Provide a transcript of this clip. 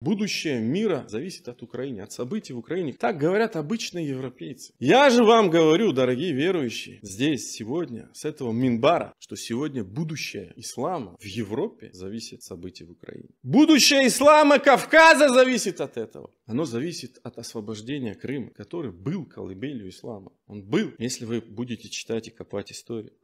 Будущее мира зависит от Украины, от событий в Украине. Так говорят обычные европейцы. Я же вам говорю, дорогие верующие, здесь, сегодня, с этого Минбара, что сегодня будущее ислама в Европе зависит от событий в Украине. Будущее ислама Кавказа зависит от этого. Оно зависит от освобождения Крыма, который был колыбелью ислама. Он был, если вы будете читать и копать историю.